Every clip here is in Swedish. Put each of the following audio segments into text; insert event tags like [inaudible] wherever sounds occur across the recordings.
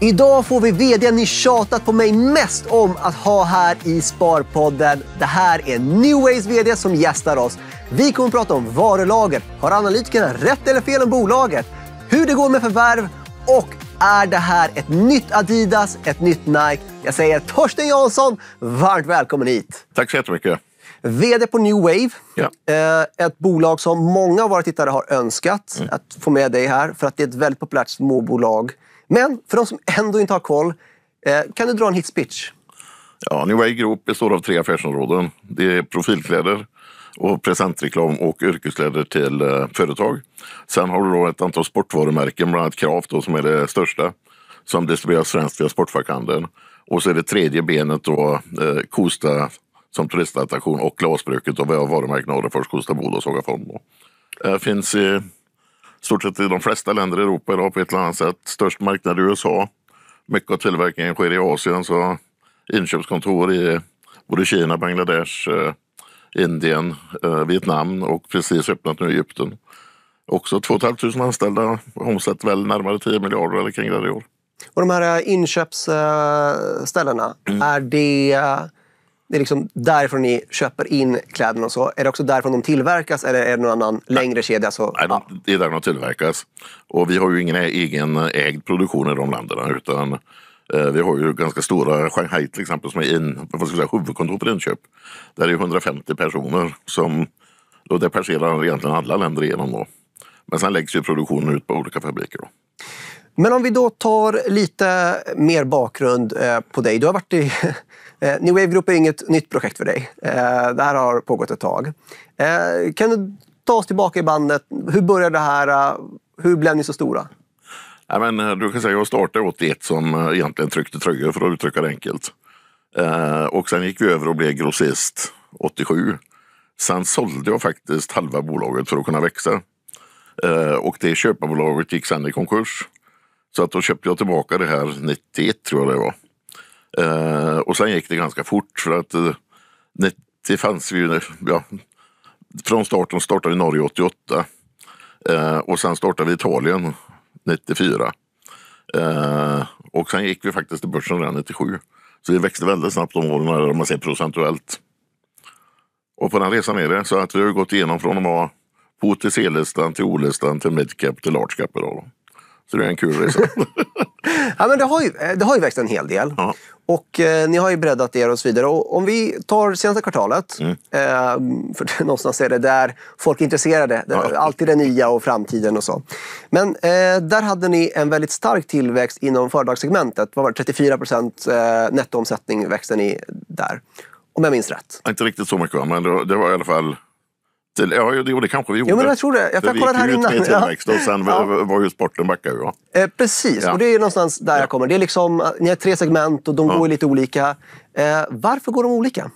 Idag får vi vdn ni tjatat på mig mest om att ha här i Sparpodden. Det här är Neways vd som gästar oss. Vi kommer att prata om varulager. Har analytikerna rätt eller fel om bolaget? Hur det går med förvärv och är det här ett nytt Adidas, ett nytt Nike? Jag säger Torsten Jansson, varmt välkommen hit. Tack så jättemycket. VD på New Wave. Ja. Eh, ett bolag som många av våra tittare har önskat mm. att få med dig här för att det är ett väldigt populärt småbolag. Men för de som ändå inte har koll, eh, kan du dra en hitspitch? Ja, New Way Group består av tre affärsområden. Det är profilkläder, och presentreklam och yrkeskläder till eh, företag. Sen har du då ett antal sportvarumärken, bland annat Kraft då, som är det största, som distribueras främst via Sportfackhandeln. Och så är det tredje benet då eh, Kosta som turistattraktion och glasbruket och vi har varumärken Orrefors, Kosta Boda och Sågaholm. Eh, finns i stort sett i de flesta länder i Europa idag på ett eller annat sätt. Störst marknad i USA. Mycket av tillverkningen sker i Asien så inköpskontor i både Kina, Bangladesh, eh, Indien, eh, Vietnam och precis öppnat nu Egypten. Också 2 500 anställda omsätt väl närmare 10 miljarder eller kring där i år. Och de här eh, inköpsställena, mm. är det det är liksom därifrån ni köper in kläderna och så. Är det också därifrån de tillverkas eller är det någon annan längre kedja? Så, Nej, ja. det är där de tillverkas. Och vi har ju ingen egen ägd produktion i de länderna utan eh, vi har ju ganska stora, Shanghai till exempel som är in, vad ska jag säga, huvudkontor för inköp. Där är det 150 personer som, då det passerar egentligen alla länder igenom då. Men sen läggs ju produktionen ut på olika fabriker. Då. Men om vi då tar lite mer bakgrund eh, på dig. Du har varit i Eh, New Wave Group är inget nytt projekt för dig. Eh, det här har pågått ett tag. Eh, kan du ta oss tillbaka i bandet? Hur började det här? Hur blev ni så stora? Ja, men, du kan säga jag startade 81 som egentligen tryckte tröjor för att uttrycka det enkelt. Och sen gick vi över och blev grossist 87. Sen sålde jag faktiskt halva bolaget för att kunna växa. Och det köparbolaget gick sen i konkurs. Så att då köpte jag tillbaka det här 91 tror jag det var. Eh, och sen gick det ganska fort för att eh, det, det fanns ju, ja, från starten startade vi Norge 88 eh, och sen startade vi Italien 94. Eh, och sen gick vi faktiskt till börsen redan 97. Så det växte väldigt snabbt de åren, om man ser procentuellt. Och på den resan är det så att vi har gått igenom från att vara på OTC-listan till O-listan till Midcap till Large Cap idag. Så det är en kul resa. [laughs] ja, men det, har ju, eh, det har ju växt en hel del. Ja. Och eh, ni har ju breddat er och så vidare. Och om vi tar senaste kvartalet. Mm. Eh, för [laughs] någonstans är det där folk är intresserade. Ja. Alltid det nya och framtiden och så. Men eh, där hade ni en väldigt stark tillväxt inom företagssegmentet. Vad var det? 34 procent eh, nettoomsättning växte ni där. Om jag minns rätt. Inte riktigt så mycket, men det var, det var i alla fall Ja, jo, det kanske vi gjorde. Jo, men jag tror det. Jag, för jag här innan. Vi gick ut med [laughs] tillväxt och sen ja. var ju sporten backade. Ja. Eh, precis, ja. och det är någonstans där jag kommer. Det är liksom, eh, ni har tre segment och de går lite olika. Eh, varför går de olika?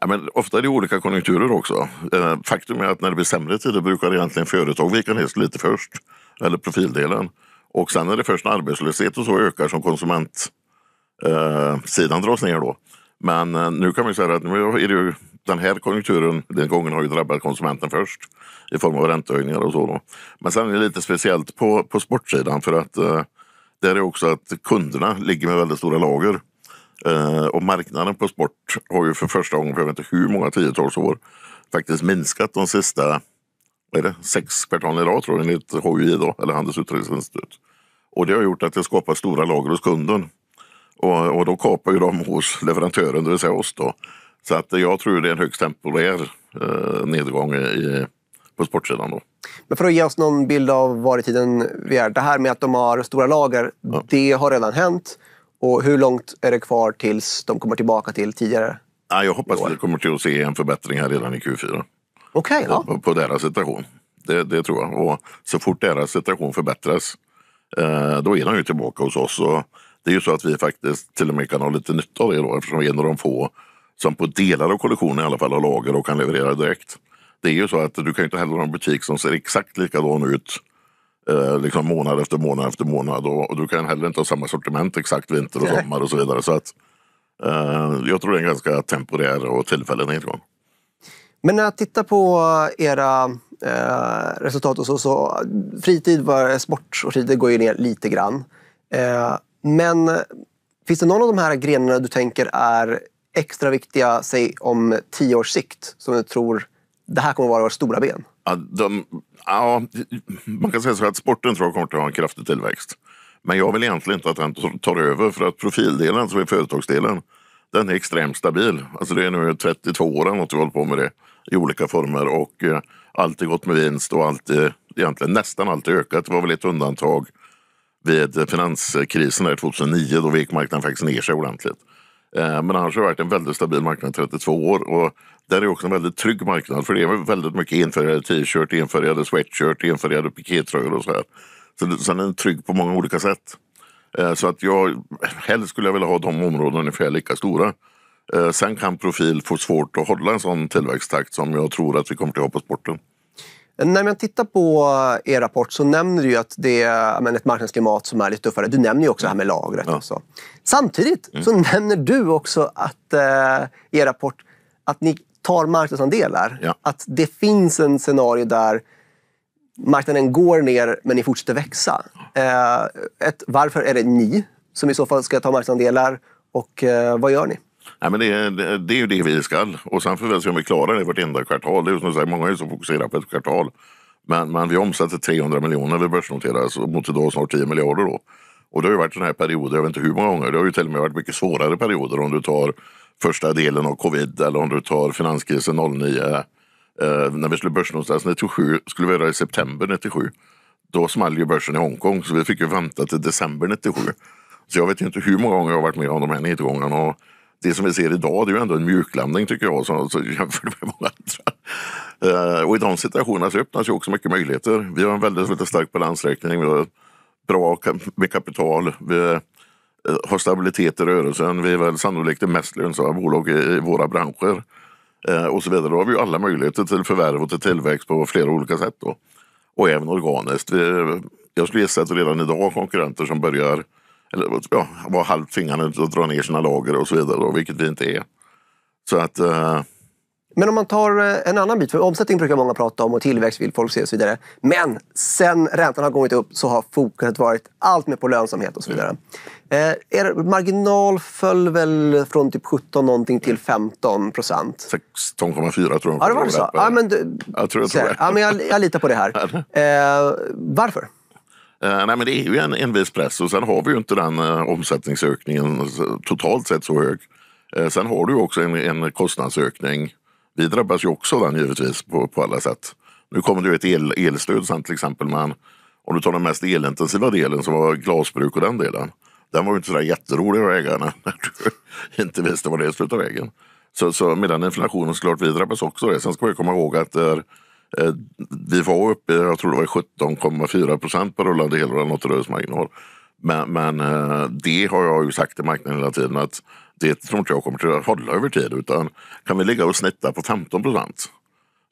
Ja, men ofta är det olika konjunkturer också. Eh, faktum är att när det blir sämre tider brukar egentligen företag vika ner sig lite först. Eller profildelen. Och sen är det först när arbetslöshet och så ökar som konsumentsidan eh, dras ner då. Men eh, nu kan man säga att nu är det ju den här konjunkturen den gången har ju drabbat konsumenten först i form av räntehöjningar och så. Då. Men sen är det lite speciellt på, på sportsidan för att eh, där är också att kunderna ligger med väldigt stora lager. Eh, och marknaden på sport har ju för första gången, för jag vet inte hur många tiotals år, faktiskt minskat de sista vad är det, sex kvartalen i rad tror jag enligt HUI, då, eller Handels utredningsinstitut. Och det har gjort att det skapar stora lager hos kunden. Och, och då kapar ju de hos leverantören, det vill säga oss då, så att jag tror det är en högst temporär eh, nedgång i, på sportsidan. Då. Men för att ge oss någon bild av var i tiden vi är. Det här med att de har stora lager, ja. det har redan hänt. Och hur långt är det kvar tills de kommer tillbaka till tidigare? Ja, jag hoppas att vi kommer till att se en förbättring här redan i Q4. Okay, ja. på, på deras situation. Det, det, tror jag. Och så fort deras situation förbättras, eh, då är de ju tillbaka hos oss. Och det är ju så att vi faktiskt till och med kan ha lite nytta av det då, eftersom vi är en av de få som på delar av kollektionen i alla fall har lager och kan leverera direkt. Det är ju så att du kan inte heller ha en butik som ser exakt likadan ut eh, liksom månad efter månad efter månad och, och, du kan heller inte ha samma sortiment exakt vinter och sommar och så vidare. Så att, eh, jag tror det är en ganska temporär och tillfällig nedgång. Men när jag tittar på era eh, resultat och så, så fritid, var, sport och fritid går ju ner lite grann. Eh, men finns det någon av de här grenarna du tänker är extra viktiga, säg om tio års sikt, som du tror det här kommer vara våra stora ben? Ja, de, ja, man kan säga så att sporten tror jag kommer att ha en kraftig tillväxt. Men jag vill egentligen inte att den tar över för att profildelen, som är företagsdelen, den är extremt stabil. Alltså det är nu 32 år eller vi håller på med det i olika former och eh, alltid gått med vinst och alltid, egentligen nästan alltid ökat. Det var väl ett undantag vid finanskrisen där 2009, då vek marknaden faktiskt ner sig ordentligt. Eh, men annars har det varit en väldigt stabil marknad i 32 år. Och där är också en väldigt trygg marknad för det är väldigt mycket enfärgade t-shirt, enfärgade sweatshirt, enfärgade pikétröjor och så här. Så sen är den trygg på många olika sätt. Eh, så att jag, helst skulle jag vilja ha de områdena ungefär lika stora. Eh, sen kan profil få svårt att hålla en sån tillväxttakt som jag tror att vi kommer att ha på sporten. När man tittar på er rapport så nämner du ju att det är ett marknadsklimat som är lite tuffare. Du nämner ju också det här med lagret. Ja. Och så. Samtidigt mm. så nämner du också att, eh, i er rapport att ni tar marknadsandelar. Ja. Att det finns en scenario där marknaden går ner men ni fortsätter växa. Eh, ett, varför är det ni som i så fall ska ta marknadsandelar och eh, vad gör ni? Nej, men det, är, det är ju det vi ska. Och sen får vi se om vi klarar det vartenda kvartal. Det är som sagt, många är så fokuserade på ett kvartal. Men, men vi omsätter 300 miljoner vid börsnoteras mot idag snart 10 miljarder. Då. Och det har ju varit sådana här perioder, jag vet inte hur många gånger. Det har ju till och med varit mycket svårare perioder om du tar första delen av covid eller om du tar finanskrisen 09. Eh, när vi skulle börsnoteras 97, skulle vi göra det i september 97. Då small ju börsen i Hongkong så vi fick ju vänta till december 97. Så jag vet inte hur många gånger jag har varit med om de här nedgångarna. Och det som vi ser idag det är ju ändå en mjuklandning tycker jag, så, så jämfört med många andra. Eh, och i de situationerna så öppnas ju också mycket möjligheter. Vi har en väldigt, väldigt stark balansräkning, vi har bra med kapital, vi eh, har stabilitet i rörelsen, vi är väl sannolikt det mest lönsamma bolag i, våra branscher. Eh, och så vidare. Då har vi ju alla möjligheter till förvärv och till tillväxt på flera olika sätt. Då. Och även organiskt. Vi, jag skulle gissa att redan idag konkurrenter som börjar eller ja, var halvt tvingade att dra ner sina lager och så vidare, då, vilket vi inte är. Så att... Eh... Men om man tar eh, en annan bit, för omsättning brukar många prata om och tillväxt vill folk se och så vidare. Men sen räntan har gått upp så har fokuset varit allt mer på lönsamhet och så vidare. Mm. Eh, er marginal föll väl från typ 17 någonting till 15 procent? 16,4 tror jag. Ja, det var så? Ja, men du, jag tror, jag, tror jag. Ja, men jag, jag litar på det här. [laughs] Eh, varför? Eh, nej, men det är ju en, en viss press och sen har vi ju inte den eh, omsättningsökningen totalt sett så hög. Eh, sen har du också en, en kostnadsökning. Vi drabbas ju också av den givetvis på, på alla sätt. Nu kommer det ju ett el, elstöd sen till exempel, men om du tar den mest elintensiva delen som var glasbruk och den delen. Den var ju inte sådär jätterolig att äga [laughs] när du inte visste vad det skulle ta vägen. Så, så den inflationen såklart, vi drabbas också av det. Sen ska man komma ihåg att det eh, Eh, vi var uppe jag tror det var 17,4 procent på rullande helrörande återrörelsemarginal. Men, men eh, det har jag ju sagt till marknaden hela tiden att det tror inte jag kommer att hålla över tid. Utan kan vi ligga och snitta på 15 procent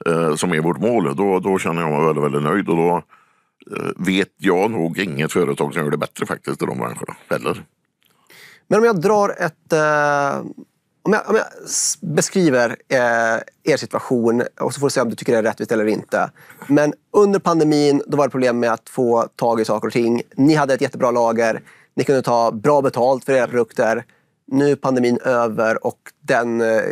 eh, som är vårt mål, då, då känner jag mig väldigt, väldigt nöjd. Och då vet jag nog inget företag som gör det bättre faktiskt i de branscherna. Heller. Men om jag drar ett eh om jag, om jag beskriver eh, er situation och så får du se om du tycker det är rättvist eller inte. Men under pandemin då var det problem med att få tag i saker och ting. Ni hade ett jättebra lager. Ni kunde ta bra betalt för era produkter. Nu är pandemin över och den, eh,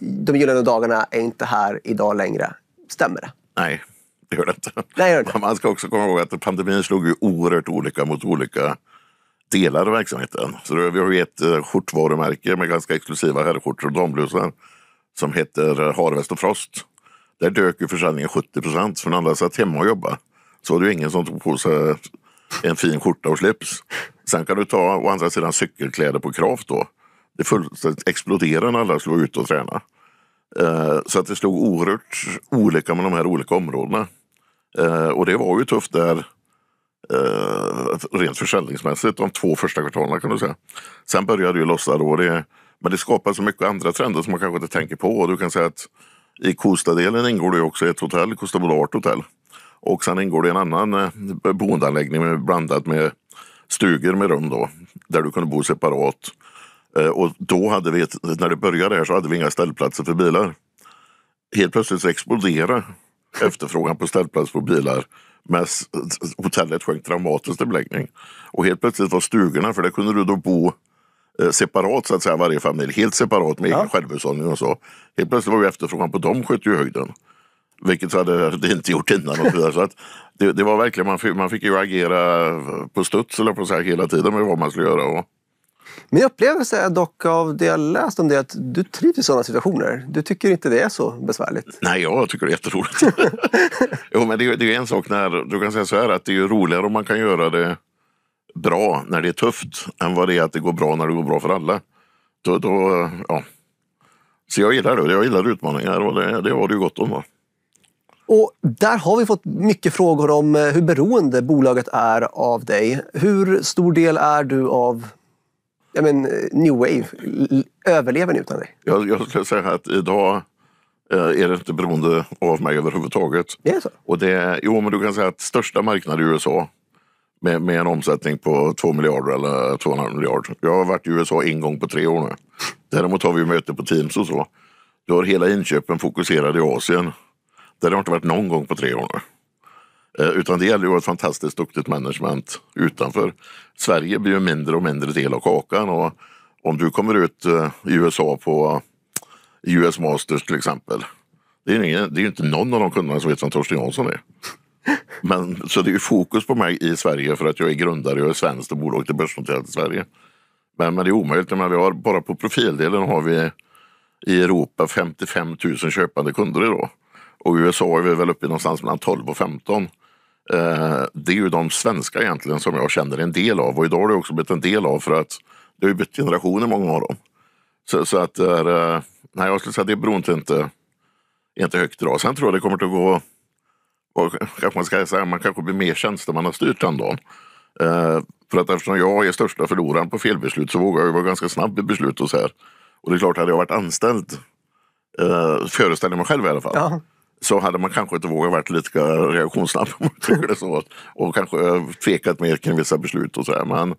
de gyllene dagarna är inte här idag längre. Stämmer det? Nej, det gör det inte. Nej, gör det inte. Man ska också komma ihåg att pandemin slog ju oerhört olika mot olika delar av verksamheten. Så vi har ett eh, skjortvarumärke med ganska exklusiva herrskjortor och damblusar som heter eh, Harvest och Frost. Där dök ju försäljningen 70 procent. För när alla satt hemma och jobbade så var det ju ingen som tog på sig en fin skjorta och slips. Sen kan du ta å andra sidan cykelkläder på krav då. Det fullständigt exploderade när alla skulle vara ute och träna. Eh, så att det slog oerhört olika med de här olika områdena. Och det var ju tufft där eh, rent försäljningsmässigt de två första kvartalen kan du säga. Sen började det ju lossna då. Det, men det skapar så mycket andra trender som man kanske inte tänker på. Och du kan säga att i Kostadelen ingår det också ett hotell, Costa Boulevard Hotel. Och sen ingår det en annan eh, boendeanläggning blandat med stugor med rum då, där du kunde bo separat. Eh, och då hade vi, när det började här så hade vi inga ställplatser för bilar. Helt plötsligt så exploderade efterfrågan på ställplats på bilar men hotellet sjönk dramatiskt i beläggning. Och helt plötsligt var stugorna, för där kunde du då bo eh, separat så att säga varje familj, helt separat med ja. egen självhushållning och så. Helt plötsligt var ju efterfrågan på dem sköt ju höjden. Vilket så hade det inte gjort innan. Och [laughs] så att det, det, var verkligen, man fick, man fick ju agera på studs eller på så här hela tiden med vad man skulle göra. Och, min upplevelse är dock av det jag läst om det att du trivs i sådana situationer. Du tycker inte det är så besvärligt? Nej, jag tycker det är jätteroligt. [laughs] jo, men det är, det är en sak när, du kan säga så här att det är roligare om man kan göra det bra när det är tufft än vad det är att det går bra när det går bra för alla. Då, då, ja. Så jag gillar det. Jag gillar utmaningar och det, det var det ju gott om. Va? Och där har vi fått mycket frågor om eh, hur beroende bolaget är av dig. Hur stor del är du av ja, men, new wave överlever ni utan dig? Jag, jag skulle säga att idag eh, är det inte beroende av mig överhuvudtaget. Det är så? Och det, jo, men du kan säga att största marknaden i USA med, med en omsättning på 2 miljarder eller 2,5 miljarder. Jag har varit i USA en gång på tre år nu. Däremot har vi möte på Teams och så. Då har hela inköpen fokuserade i Asien. Där har jag inte varit någon gång på tre år nu. Eh, utan det gäller ju ett fantastiskt duktigt management utanför. Sverige blir ju mindre och mindre del av kakan och om du kommer ut eh, i USA på eh, US Masters till exempel. Det är ju, det är ju inte någon av de kunderna som vet vem Torsten Jansson är. [laughs] Men, så det är ju fokus på mig i Sverige för att jag är grundare, jag är svensk och bolaget är börsnoterat i Sverige. Men, men det är omöjligt, men vi har, bara på profildelen har vi i Europa 55 000 köpande kunder idag. Och i USA är vi väl uppe någonstans mellan 12 och 15. Eh, det är ju de svenska egentligen som jag känner en del av och idag har det också blivit en del av för att det har ju bytt generationer många av dem. Så, så att är, eh, nej, jag skulle säga det beror inte, inte, inte högt idag. Sen tror jag det kommer att gå, kanske man ska säga, man kanske blir mer tjänstemannastyrt den dagen. Eh, för att eftersom jag är största förloraren på felbeslut så vågar jag ju vara ganska snabb i beslut och så här. Och det är klart, hade jag varit anställd, eh, föreställer mig själv i alla fall, ja så hade man kanske inte vågat vara lite reaktionssnabb och kanske eh, tvekat mer kring vissa beslut och så här. Men,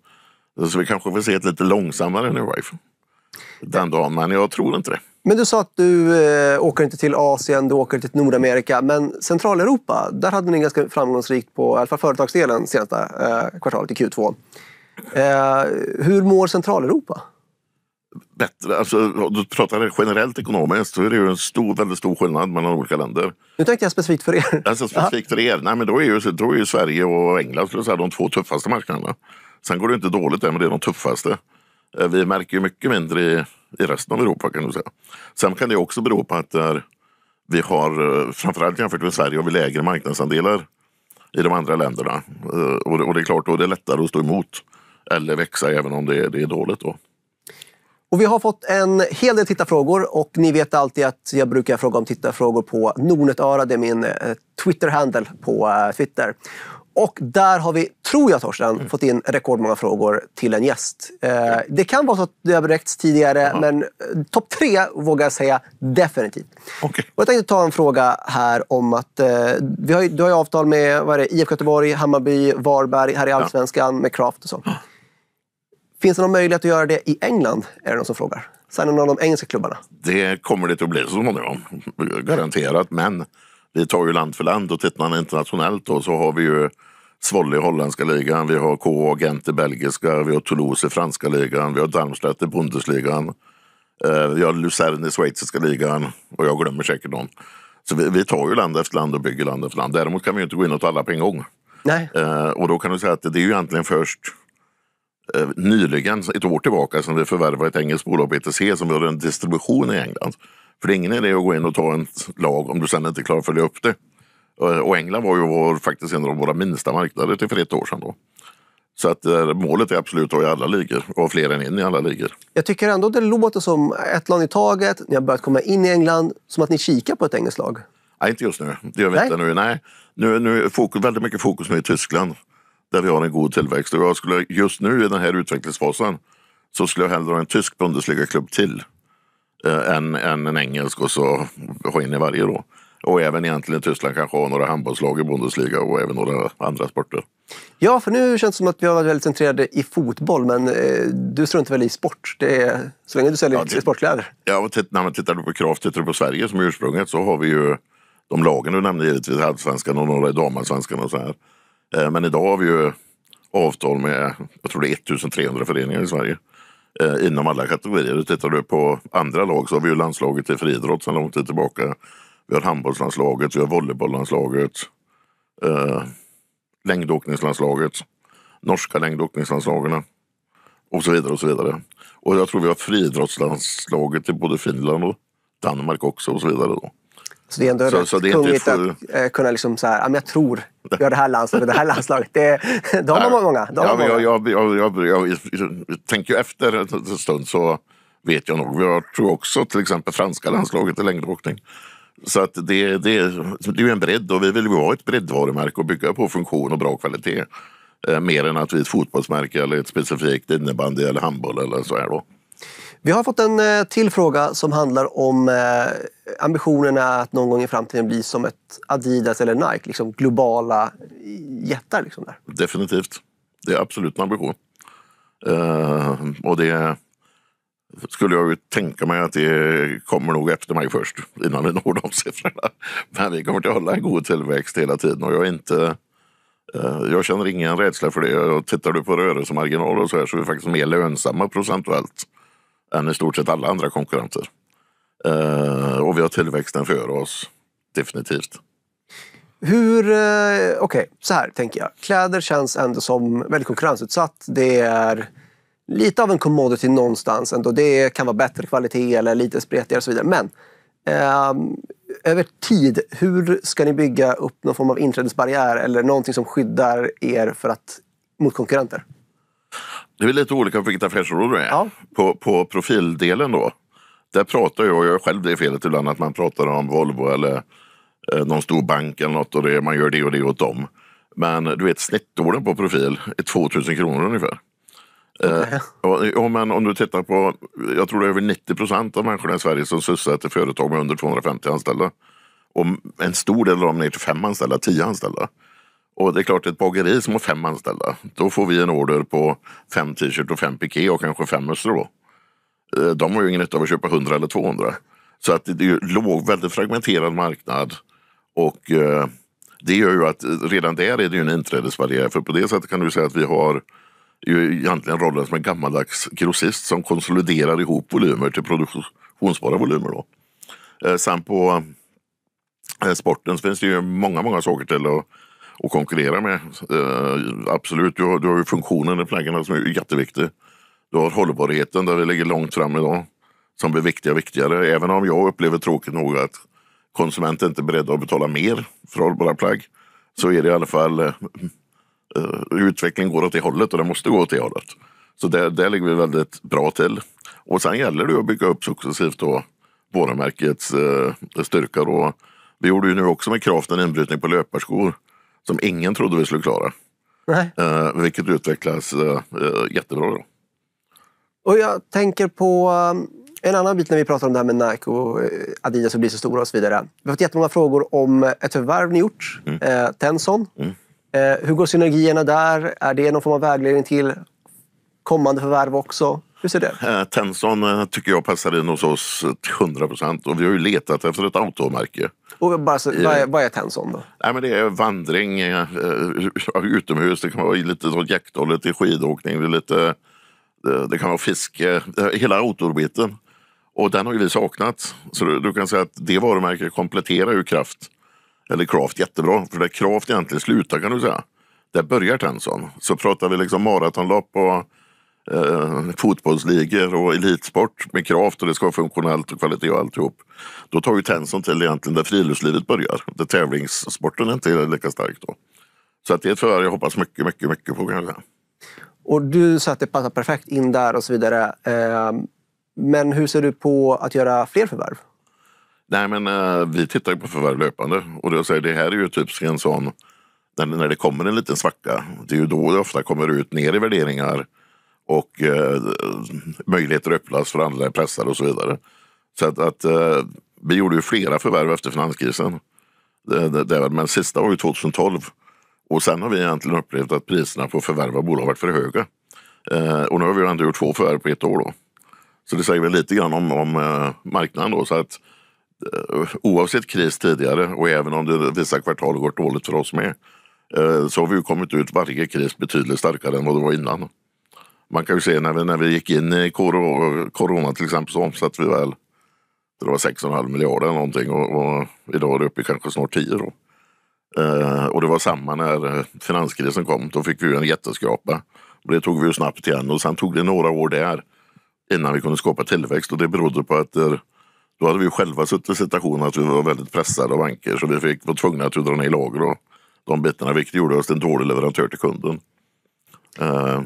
eh, så vi kanske får se ett lite långsammare New Rife den dagen, men jag tror inte det. Men du sa att du eh, åker inte till Asien, du åker till Nordamerika. Men Centraleuropa, där hade ni ganska framgångsrikt på i alla fall företagsdelen senaste eh, kvartalet i Q2. Eh, hur mår Centraleuropa? bättre, alltså, du pratar generellt ekonomiskt, så är det ju en stor, väldigt stor skillnad mellan olika länder. Nu tänkte jag specifikt för er. Alltså specifikt Aha. för er, nej men då är ju, då är ju Sverige och England skulle jag säga, de två tuffaste marknaderna. Sen går det inte dåligt där, men det är de tuffaste. Eh, vi märker ju mycket mindre i, i resten av Europa kan du säga. Sen kan det också bero på att där vi har, eh, framförallt jämfört med Sverige, har vi lägre marknadsandelar i de andra länderna. Eh, och det, och det är klart, då är det lättare att stå emot eller växa även om det är, det är dåligt då. Och vi har fått en hel del tittarfrågor och ni vet alltid att jag brukar fråga om tittarfrågor på Nordnetöra. Det är min eh, Twitter-handle på eh, Twitter. Och där har vi, tror jag Torsten, mm. fått in rekordmånga frågor till en gäst. Eh, det kan vara så att det har räckts tidigare, Aha. men eh, topp tre vågar jag säga definitivt. Okay. Och jag tänkte ta en fråga här om att eh, vi har, du har ju avtal med vad är det, IFK Göteborg, Hammarby, Varberg här i Allsvenskan ja. med Kraft och så. Finns det någon möjlighet att göra det i England? Är det någon som frågar. Signa någon av de engelska klubbarna. Det kommer det att bli så småningom. Garanterat. Men vi tar ju land för land och tittar man internationellt då så har vi ju Svolle i holländska ligan, vi har KA Gent i belgiska, vi har Toulouse i franska ligan, vi har Darmstadt i Bundesligan. Eh, vi har Luzern i schweiziska ligan och jag glömmer säkert någon. Så vi, vi, tar ju land efter land och bygger land efter land. Däremot kan vi ju inte gå in och ta alla på en gång. Nej. Eh, och då kan du säga att det är ju egentligen först Eh, nyligen, ett år tillbaka, som vi förvärvade ett engelskt bolag, BTC, e som gör en distribution i England. För det är ingen idé att gå in och ta en lag om du sen inte klarar att följa upp det. Eh, och England var ju vår, faktiskt en av våra minsta marknader till för ett år sedan. Då. Så att eh, målet är absolut att ha i alla ligor och fler än en i alla ligor. Jag tycker ändå att det låter som ett land i taget. Ni har börjat komma in i England. Som att ni kikar på ett engelskt lag. Nej, inte just nu. Det gör vi nej. inte nu. Nej. Nu, nu fokus, väldigt mycket fokus nu i Tyskland där vi har en god tillväxt. Och jag skulle just nu i den här utvecklingsfasen så skulle jag hellre ha en tysk Bundesliga-klubb till eh, än, än, en engelsk och så ha in i varje då. Och även egentligen Tyskland kanske ha några handbollslag i Bundesliga och även några andra sporter. Ja, för nu känns det som att vi har varit väldigt centrerade i fotboll, men eh, du struntar väl i sport? Det är, så länge du säljer ja, sportkläder. Ja, och titt, när man tittar på Kraft, tittar du på Sverige som är ursprunget så har vi ju de lagen du nämnde givetvis, allsvenskan och några i damallsvenskan och så här. Eh, men idag har vi ju avtal med, jag tror det är 1300 föreningar i Sverige. Eh, inom alla kategorier. Tittar du på andra lag så har vi ju landslaget i friidrott sedan lång tid tillbaka. Vi har handbollslandslaget, vi har volleybolllandslaget. Eh, längdåkningslandslaget. Norska längdåkningslandslagarna Och så vidare och så vidare. Och jag tror vi har friidrottslandslaget i både Finland och Danmark också och så vidare. Då. Så det är ändå så, rätt så det kungligt att eh, kunna liksom så här, jag tror, gör det här landslaget, det här [laughs] landslaget. Det, de har många. De ja, många. Jag, jag, jag, jag, tänker efter en stund så vet jag nog. Jag tror också till exempel franska landslaget i längdåkning. Så att det, det, det är en bredd och vi vill ju ha ett breddvarumärke och bygga på funktion och bra kvalitet. Eh, mer än att vi är ett fotbollsmärke eller ett specifikt innebandy eller handboll eller så här då. Vi har fått en eh, till fråga som handlar om eh, ambitionerna att någon gång i framtiden bli som ett Adidas eller Nike, liksom globala jättar. Liksom där. Definitivt. Det är absolut en ambition. Eh, och det skulle jag ju tänka mig att det kommer nog efter mig först, innan vi når de [laughs] siffrorna. Men vi kommer att hålla en god tillväxt hela tiden och jag inte eh, jag känner ingen rädsla för det. Och tittar du på rörelsemarginaler och så här så är vi faktiskt mer lönsamma procentuellt än i stort sett alla andra konkurrenter. Eh, och vi har tillväxten för oss, definitivt. Hur, eh, okej, okay, så här tänker jag. Kläder känns ändå som väldigt konkurrensutsatt. Det är lite av en commodity någonstans ändå. Det kan vara bättre kvalitet eller lite spretigare och så vidare. Men eh, över tid, hur ska ni bygga upp någon form av inträdesbarriär eller någonting som skyddar er för att, mot konkurrenter? Det är lite olika på vilket affärsråd du är. Ja. På, på profildelen då. Där pratar jag, och jag själv det felet ibland, att man pratar om Volvo eller eh, någon stor bank eller något och det, man gör det och det åt dem. Men du vet snittorden på profil är 2000 kronor ungefär. Okay. Eh, och, men om du tittar på, jag tror det är över 90 procent av människorna i Sverige som sysselsätter företag med under 250 anställda. Och en stor del av dem ner till fem anställda, tio anställda. Och det är klart, ett bageri som har fem anställda, då får vi en order på fem t-shirt och fem piké och kanske fem mössor. Eh, de har ju ingen nytta av att köpa 100 eller 200. Så att det är ju låg, väldigt fragmenterad marknad. Och eh, det gör ju att redan där är det ju en inträdesbarriär. För på det sättet kan du säga att vi har ju egentligen rollen som en gammaldags grossist som konsoliderar ihop volymer till produktionsbara volymer. Då. Eh, sen på eh, sporten finns det ju många, många saker till att att konkurrera med. Eh, absolut, du har, du har ju funktionen i flaggorna som är jätteviktig. Du har hållbarheten där vi ligger långt fram idag som blir viktigare och viktigare. Även om jag upplever tråkigt nog att konsumenten inte är beredd att betala mer för hållbara plagg så är det i alla fall eh, eh utvecklingen går åt det hållet och den måste gå åt det hållet. Så där, där ligger vi väldigt bra till. Och sen gäller det att bygga upp successivt då varumärkets eh, styrka. Då. Vi gjorde ju nu också med kraften en inbrytning på löparskor som ingen trodde vi skulle klara. Nej. Eh, vilket utvecklas eh, eh jättebra. Då. Och jag tänker på eh, en annan bit när vi pratar om det här med Nike och eh, Adidas och blir så stora och så vidare. Vi har fått jättemånga frågor om ett förvärv ni gjort, mm. eh, Tenson. Mm. Eh, hur går synergierna där? Är det någon form av vägledning till kommande förvärv också? Hur ser den? Eh, Tenson eh, tycker jag passar in hos oss till 100 procent och vi har ju letat efter ett automärke. Och bara, så, vad, är, vad är Tenson då? Nej, men det är vandring eh, eh [laughs] utomhus, det kan vara lite åt jakthållet, skidåkning, det, lite, det kan vara fiske, hela outdoorbiten. Och den har ju vi saknat. Så du, du kan säga att det varumärket kompletterar ju Kraft, eller Kraft jättebra, för där Kraft egentligen slutar kan du säga, där börjar Tenson. Så pratar vi liksom maratonlopp och eh, fotbollsligor och elitsport med kraft och det ska vara funktionellt och kvalitet och alltihop. Då tar ju Tenson till egentligen där friluftslivet börjar, där tävlingssporten inte är lika stark då. Så att det tror jag jag hoppas mycket, mycket, mycket på Och du sa att det passar perfekt in där och så vidare. Ehm, men hur ser du på att göra fler förvärv? Nej men eh, vi tittar ju på förvärv löpande och då säger det här är ju typiskt en sån när det kommer en liten svacka. Det är ju då det ofta kommer ut ner i värderingar och eh, möjligheter öppnas för andra pressar och så vidare. Så att, att eh, vi gjorde ju flera förvärv efter finanskrisen. Det, det, det, men sista var ju 2012 och sen har vi egentligen upplevt att priserna på förvärva bolag varit för höga. Eh, och nu har vi ändå gjort två förvärv på ett år. Då. Så det säger väl lite grann om, om eh, marknaden. Då, så att, eh, oavsett kris tidigare och även om det vissa kvartal gått dåligt för oss med eh, så har vi kommit ut varje kris betydligt starkare än vad det var innan. Man kan ju se när vi, när vi gick in i corona till exempel så omsatte vi väl det var 6,5 miljarder eller någonting och, och, idag är det uppe i kanske snart 10 då. Eh, och det var samma när finanskrisen kom, då fick vi en jätteskrapa. Och det tog vi ju snabbt igen och sen tog det några år där innan vi kunde skapa tillväxt och det berodde på att då hade vi själva suttit i situationen att vi var väldigt pressade av banker så vi fick, var tvungna att dra ner lager och de bitarna vilket gjorde oss till en dålig leverantör till kunden. Eh,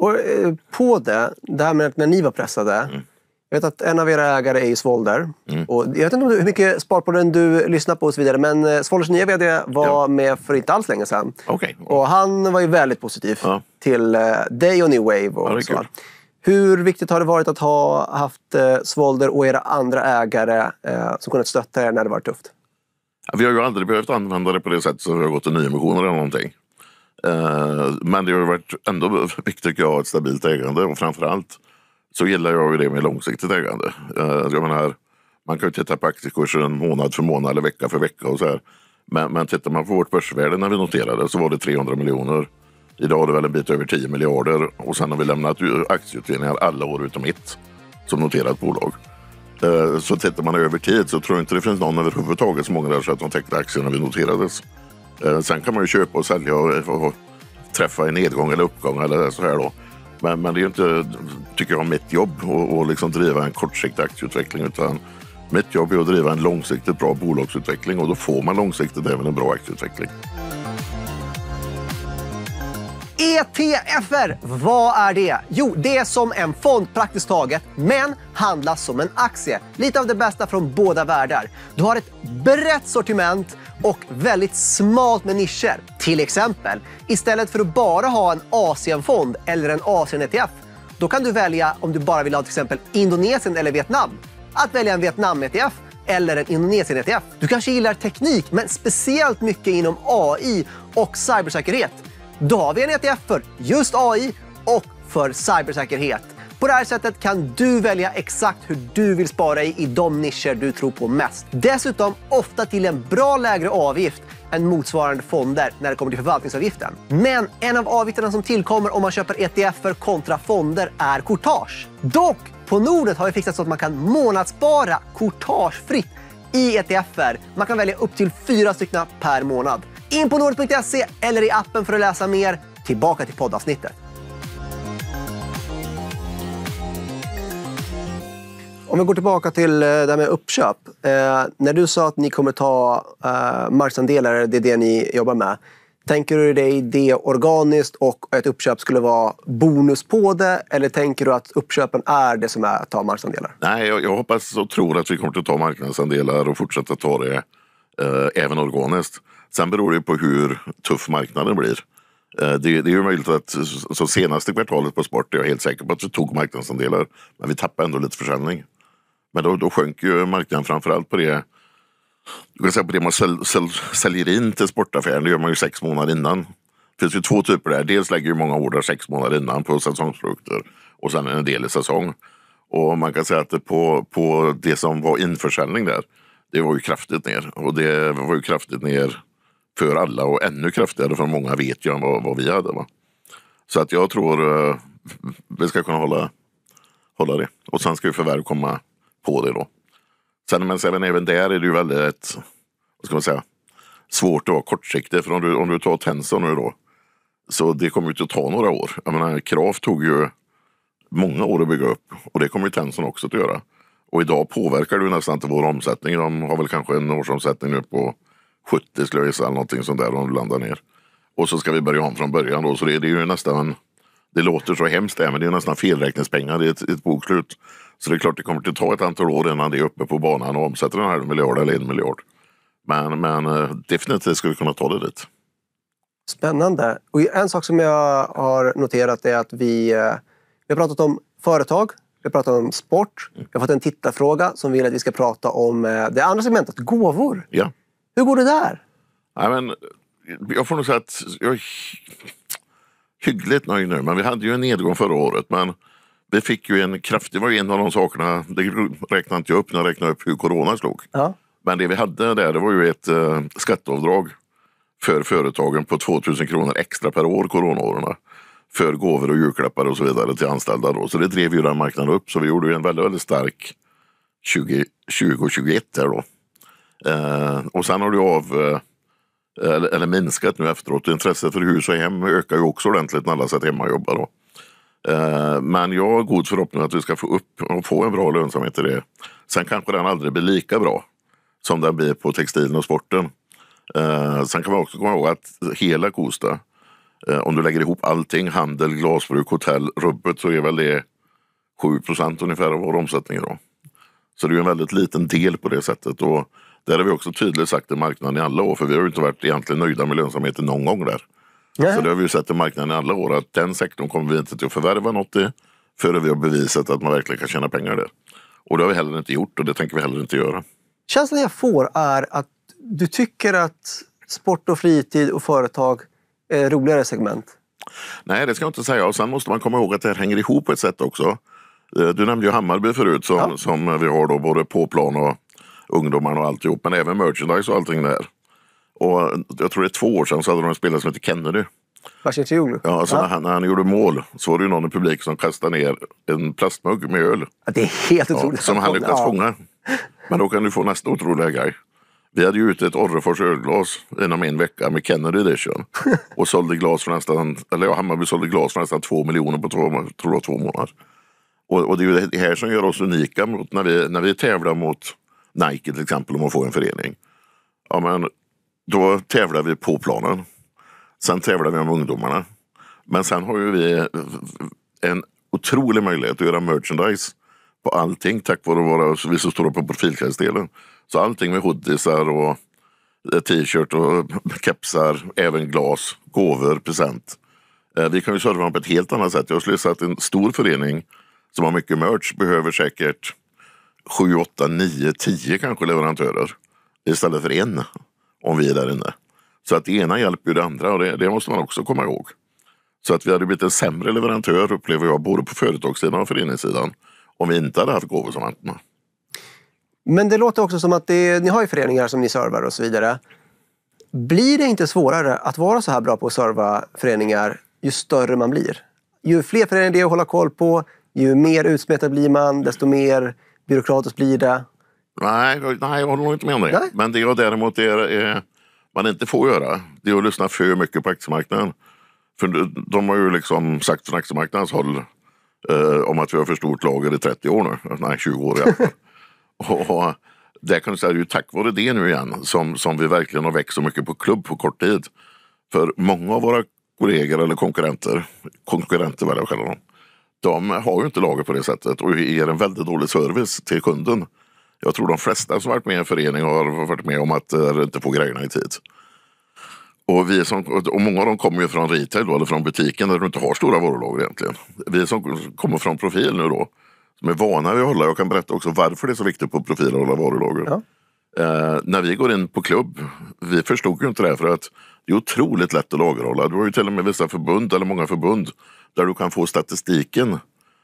och eh, på det, det här med att när ni var pressade. Mm. Jag vet att en av era ägare är ju Svolder. Mm. Och jag vet inte hur mycket Sparpodden du lyssnar på och så vidare. Men eh, Svolders nya VD var ja. med för inte alls länge sedan. Okay. Och han var ju väldigt positiv ja. till eh, dig och New Wave. Och ja, så. Hur viktigt har det varit att ha haft Svolder och era andra ägare eh, som kunnat stötta er när det varit tufft? Vi har ju aldrig behövt använda det på det sättet som vi har gått till nyemissioner eller någonting. Eh, men det har varit ändå viktigt tycker jag, ett stabilt ägande och framförallt så gillar jag ju det med långsiktigt ägande. Eh, jag menar, man kan ju titta på aktiekursen månad för månad eller vecka för vecka och så här. Men, men tittar man på vårt börsvärde när vi noterade så var det 300 miljoner. Idag är det väl en bit över 10 miljarder och sen har vi lämnat aktieutdelningar alla år utom ett som noterat bolag. Eh, så tittar man över tid så tror jag inte det finns någon överhuvudtaget som ångrar sig att de täckte aktierna när vi noterades. Eh, sen kan man ju köpa och sälja och, träffa en nedgång eller uppgång eller så här då. Men, men det är ju inte, tycker jag, mitt jobb att och liksom driva en kortsiktig aktieutveckling utan mitt jobb är att driva en långsiktigt bra bolagsutveckling och då får man långsiktigt även en bra aktieutveckling. ETFer, vad är det? Jo, det är som en fond praktiskt taget, men handlas som en aktie. Lite av det bästa från båda världar. Du har ett brett sortiment och väldigt smalt med nischer. Till exempel, istället för att bara ha en Asienfond eller en Asien-ETF, då kan du välja om du bara vill ha till exempel Indonesien eller Vietnam. Att välja en Vietnam-ETF eller en Indonesien-ETF. Du kanske gillar teknik, men speciellt mycket inom AI och cybersäkerhet. Då har vi en ETF för just AI och för cybersäkerhet. På det här sättet kan du välja exakt hur du vill spara i, i de nischer du tror på mest. Dessutom ofta till en bra lägre avgift än motsvarande fonder när det kommer till förvaltningsavgiften. Men en av avgifterna som tillkommer om man köper ETFer kontra fonder är courtage. Dock, på Nordnet har vi fixat så att man kan månadsspara courtagefritt i ETFer. Man kan välja upp till fyra stycken per månad. In på Nord.se eller i appen för att läsa mer. Tillbaka till poddavsnittet. Om vi går tillbaka till eh, det här med uppköp. Eh, när du sa att ni kommer ta eh, marknadsandelar, det är det ni jobbar med. Tänker du dig det organiskt och ett uppköp skulle vara bonus på det? Eller tänker du att uppköpen är det som är att ta marknadsandelar? Nej, jag, jag hoppas och tror att vi kommer att ta marknadsandelar och fortsätta ta det eh, även organiskt. Sen beror det på hur tuff marknaden blir. Eh, det, det är ju möjligt att så senaste kvartalet på sport är jag helt säker på att vi tog marknadsandelar. Men vi tappade ändå lite försäljning. Men då, då sjönk ju marknaden framförallt på det du kan säga på det man sälj, sälj, säljer in till sportaffären, det gör man ju sex månader innan. Det finns ju två typer där. Dels lägger ju många order sex månader innan på säsongsprodukter och sen en del i säsong. Och man kan säga att det på, på det som var införsäljning där, det var ju kraftigt ner. Och det var ju kraftigt ner för alla och ännu kraftigare för många vet jag vad, vad vi hade. Va? Så att jag tror eh, vi ska kunna hålla, hålla det. Och sen ska ju förvärv komma på det då. Sen, men sen även där är det ju väldigt vad ska man säga, svårt att vara kortsiktig. För om du, om du tar Tensor nu då. Så det kommer ju inte att ta några år. Jag menar, Kraft tog ju många år att bygga upp och det kommer ju Tenson också att göra. Och idag påverkar det nästan inte vår omsättning. De har väl kanske en årsomsättning nu på 70 skulle jag gissa, eller någonting sånt där om du landar ner. Och så ska vi börja om från början då, så det, det är ju nästan, det låter så hemskt där, men det är nästan felräkningspengar i ett, ett bokslut. Så det är klart det kommer att ta ett antal år innan det är uppe på banan och omsätter en halv miljard eller en miljard. Men, men eh, definitivt skulle vi kunna ta det dit. Spännande. Och en sak som jag har noterat är att vi, eh, vi har pratat om företag, vi har pratat om sport. Vi har fått en tittarfråga som vill att vi ska prata om eh, det andra segmentet, gåvor. Ja. Hur går det där? Ja, men, jag får nog säga att jag är hyggligt nöjd nu. Men vi hade ju en nedgång förra året. Men vi fick ju en kraftig, var en av de sakerna, det räknade inte jag upp när jag räknade upp hur corona slog. Ja. Men det vi hade där det var ju ett eh, skatteavdrag för företagen på 2000 kronor extra per år coronaåren. För gåvor och julklappar och så vidare till anställda. Då. Så det drev ju den marknaden upp. Så vi gjorde ju en väldigt, väldigt stark 2020 och 2021 Eh, och sen har det av eh, eller, eller minskat nu efteråt. Intresset för hus och hem ökar ju också ordentligt när alla sitter hemma och jobbar. Då. Eh, men jag har god förhoppning att vi ska få upp och få en bra lönsamhet i det. Sen kanske den aldrig blir lika bra som den blir på textilen och sporten. Sen kan man också komma ihåg att hela Kosta, om du lägger ihop allting, handel, glasbruk, hotell, rubbet, så är väl det 7 procent ungefär av vår omsättning idag. Så det är en väldigt liten del på det sättet. Och där har vi också tydligt sagt till marknaden i alla år, för vi har ju inte varit egentligen nöjda med lönsamheten någon gång där. Nej. Så det har vi ju sett i marknaden i alla år, att den sektorn kommer vi inte till att förvärva något i förrän vi har bevisat att man verkligen kan tjäna pengar där. Och det har vi heller inte gjort och det tänker vi heller inte göra. Känslan jag får är att du tycker att sport och fritid och företag är roligare segment? Nej, det ska jag inte säga. Och sen måste man komma ihåg att det här hänger ihop på ett sätt också. Eh, du nämnde ju Hammarby förut som, ja. som vi har då både på plan och ungdomarna och alltihop. Men även merchandise och allting där. Och jag tror det är två år sedan så hade de en spelare som hette Kennedy. Bashir Ja, alltså ja. När, han, när han gjorde mål så var det någon i publiken som kastade ner en plastmugg med öl. Ja, det är helt otroligt. Ja, som han lyckades ja. fånga. Men då kan du få nästa otroliga grej. Vi hade ju ute ett Orrefors ölglas inom en vecka med Kennedy Edition. [laughs] Och sålde glas för nästan, eller ja, Hammarby sålde glas för nästan två miljoner på två, tror jag, två månader. Och, och, det är ju det här som gör oss unika mot när, vi, när vi tävlar mot Nike till exempel om man får en förening. Ja, men då tävlar vi på planen. Sen tävlar vi om ungdomarna. Men sen har ju vi en otrolig möjlighet att göra merchandise på allting tack vare våra, vi som står på profilklädsdelen. Så allting med hoodiesar och t-shirt och kepsar, även glas, gåvor, present. Eh, vi kan ju serva dem på ett helt annat sätt. Jag skulle säga att en stor förening som har mycket merch behöver säkert sju, åtta, nio, tio kanske leverantörer istället för en om vi är där inne. Så att det ena hjälper ju det andra och det, det måste man också komma ihåg. Så att vi hade blivit en sämre leverantör upplever jag både på företagssidan och föreningssidan om vi inte hade haft gåvosavanterna. Men det låter också som att det, ni har ju föreningar som ni servar och så vidare. Blir det inte svårare att vara så här bra på att serva föreningar ju större man blir? Ju fler föreningar det är att hålla koll på, ju mer utsmetad blir man, desto mer byråkratiskt blir det. Nej, nej jag håller nog inte med om det. Nej. Men det jag däremot är, är, man inte får göra, det är att lyssna för mycket på aktiemarknaden. För de har ju liksom sagt från aktiemarknadens håll eh, om att vi har för stort lager i 30 år nu. Eh, nej, 20 år i alla fall. [laughs] och där kan du säga, det är ju tack vare det nu igen som, som vi verkligen har växt så mycket på klubb på kort tid. För många av våra kollegor eller konkurrenter, konkurrenter väljer jag själv dem, de har ju inte lager på det sättet och ger en väldigt dålig service till kunden. Jag tror de flesta som varit med i en förening har varit med om att eh, inte få grejerna i tid. Och, vi som, och många av dem kommer ju från retail då, eller från butiken där du inte har stora varulager egentligen. Vi som kommer från profil nu då, som är vana vid att hålla, jag kan berätta också varför det är så viktigt på profil att hålla varulager. Ja. Eh, när vi går in på klubb, vi förstod ju inte det här för att det är otroligt lätt att lagerhålla. Du har ju till och med vissa förbund, eller många förbund, där du kan få statistiken.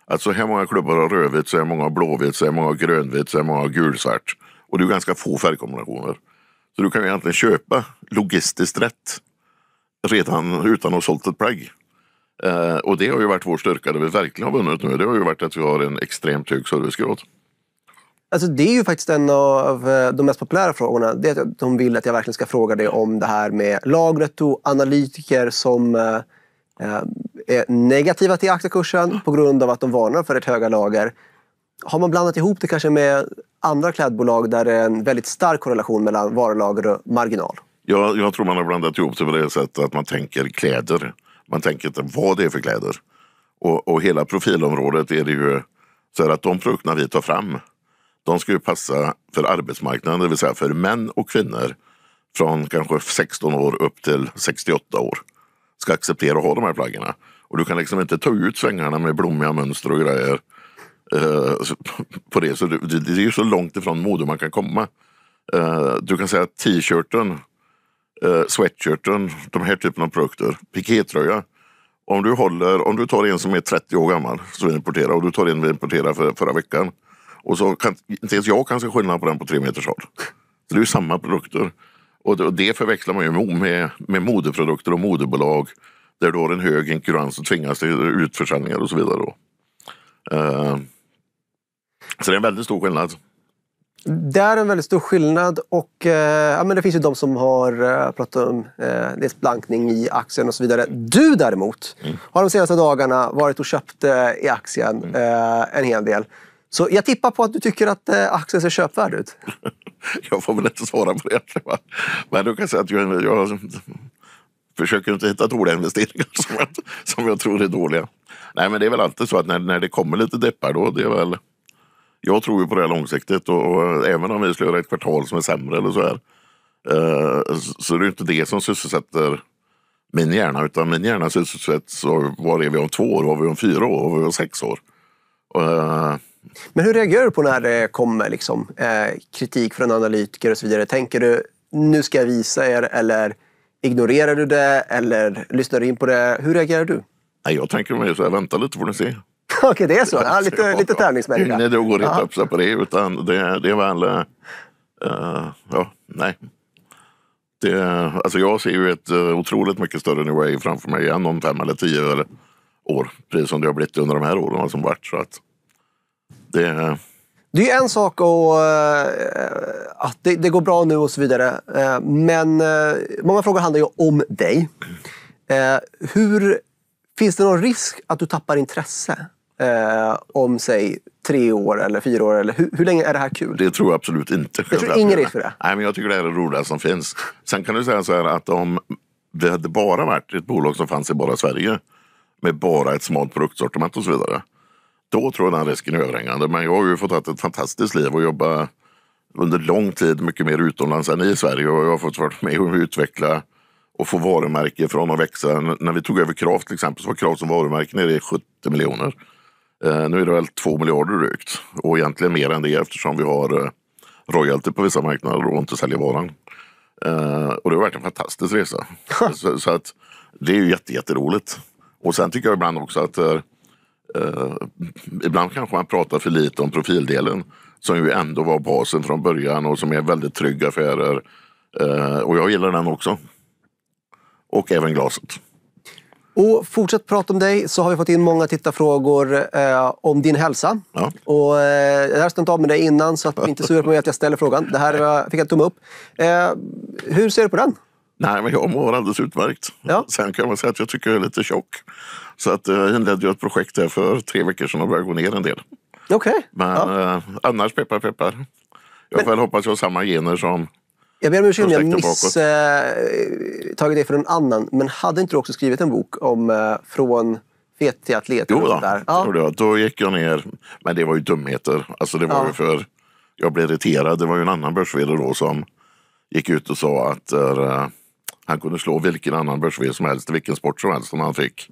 Att så här många klubbar har rödvitt, så här många har blåvitt, så här många har grönvitt, så här många har gulsvart. Och det är ganska få färgkombinationer. Så du kan ju egentligen köpa logistiskt rätt redan utan att ha sålt ett plagg. Eh, och det har ju varit vår styrka, det vi verkligen har vunnit nu, det har ju varit att vi har en extremt hög servicegrad. Alltså det är ju faktiskt en av eh, de mest populära frågorna. Det är att de vill att jag verkligen ska fråga dig om det här med lagret och analytiker som eh, eh är negativa till aktiekursen på grund av att de varnar för ett höga lager. Har man blandat ihop det kanske med andra klädbolag där det är en väldigt stark korrelation mellan varulager och marginal? Jag, jag tror man har blandat ihop det på det sättet att man tänker kläder. Man tänker inte vad det är för kläder. Och, och hela profilområdet är det ju så att de produkterna vi tar fram, de ska ju passa för arbetsmarknaden, det vill säga för män och kvinnor från kanske 16 år upp till 68 år ska acceptera att ha de här plaggen. Och du kan liksom inte ta ut svängarna med blommiga mönster och grejer. Eh, [laughs] på det. Så det, det, är ju så långt ifrån mode man kan komma. Eh, du kan säga att t-shirten, eh, sweatshirten, de här typen av produkter, pikétröja. Om du, håller, om du tar en som är 30 år gammal som vi importerar och du tar en vi importerade för, förra veckan. Och så kan, inte ens jag kan se skillnad på den på tre meters håll. Så det är ju samma produkter. Och det, och det förväxlar man ju med, med modeprodukter och modebolag. Där du har en hög inkurans och tvingas till utförsäljningar och så vidare. Då. Eh, så det är en väldigt stor skillnad. Det är en väldigt stor skillnad och eh, ja, men det finns ju de som har eh, pratat om eh, dels blankning i aktien och så vidare. Du däremot mm. har de senaste dagarna varit och köpt eh, i aktien mm. Eh, en hel del. Så jag tippar på att du tycker att aktien ser köpvärd ut. [laughs] jag får väl inte svara på det. Va? Men du kan säga att jag, jag försöker inte hitta dåliga investeringar [laughs] som jag, som jag tror är dåliga. Nej, men det är väl alltid så att när, när det kommer lite deppar då, det är väl... Jag tror ju på det här långsiktigt och, och även om vi skulle göra ett kvartal som är sämre eller så här, eh, så är det inte det som sysselsätter min hjärna, utan min hjärna sysselsätts av var är vi om två år, var är vi om fyra år, var är vi om sex år. Eh, men hur reagerar du på när det kommer liksom, eh, kritik från analytiker och så vidare? Tänker du nu ska jag visa er eller Ignorerar du det eller lyssnar du in på det? Hur reagerar du? jag tänker mig så här, vänta lite får ni se. [laughs] Okej, okay, det är så. Ja, lite ja, lite tävlingsmänniska. Nej, det går inte att öppna på det. Utan det, det är väl... Uh, ja, nej. Det, alltså jag ser ju ett eh, otroligt mycket större New Wave framför mig än om fem eller tio år. Precis som det har blivit under de här åren som varit. Så att det, det är en sak och, eh, att det, det, går bra nu och så vidare. Eh, men eh, många frågor handlar ju om dig. Hur, finns det någon risk att du tappar intresse om, säg, tre år eller fyra år? Eller hur, hur länge är det här kul? Det tror jag absolut inte. Jag tror ingen risk för det? Nej, men jag tycker det här är det roligaste som finns. Sen kan du säga så här att om det hade bara varit ett bolag som fanns i bara Sverige med bara ett smalt produktsortiment och så vidare då tror jag den risken är överhängande. Men jag har ju fått ha ett fantastiskt liv och jobba under lång tid mycket mer utomlands än i Sverige. Och jag har fått vara med och utveckla och få varumärke från att växa. När vi tog över Krav till exempel så var Krav som varumärke nere i 70 miljoner. Eh, nu är det väl 2 miljarder drygt och egentligen mer än det eftersom vi har eh, royalty på vissa marknader och inte säljer varan. Eh, och det har varit en fantastisk resa. så, så, att det är ju jätteroligt. Jätte och sen tycker jag ibland också att eh, ibland kanske man pratar för lite om profildelen som ju ändå var basen från början och som är väldigt trygga affärer. Eh, och jag gillar den också. Och även glaset. Och fortsätt prata om dig så har vi fått in många tittarfrågor eh, om din hälsa. Ja. Och, eh, jag har stämt av med dig innan så att du inte är sur på mig att jag ställer frågan. Det här jag fick jag tumme upp. Eh, hur ser du på den? Nej, men jag mår alldeles utmärkt. Ja. Sen kan man säga att jag tycker jag är lite tjock. Så att eh, jag inledde ju ett projekt här för tre veckor sedan och började gå ner en del. Okay. Men ja. eh, annars peppar peppar. Jag men, väl hoppas jag har samma gener som jag ber om ursäkt om jag misstagit eh, dig för någon annan, men hade inte du också skrivit en bok om eh, från fet till atlet? Jo, då, där? Ja. Då, då gick jag ner, men det var ju dumheter. Alltså det var ja. ju för, jag blev irriterad, det var ju en annan börs då som gick ut och sa att uh, han kunde slå vilken annan börs som helst, vilken sport som helst som han fick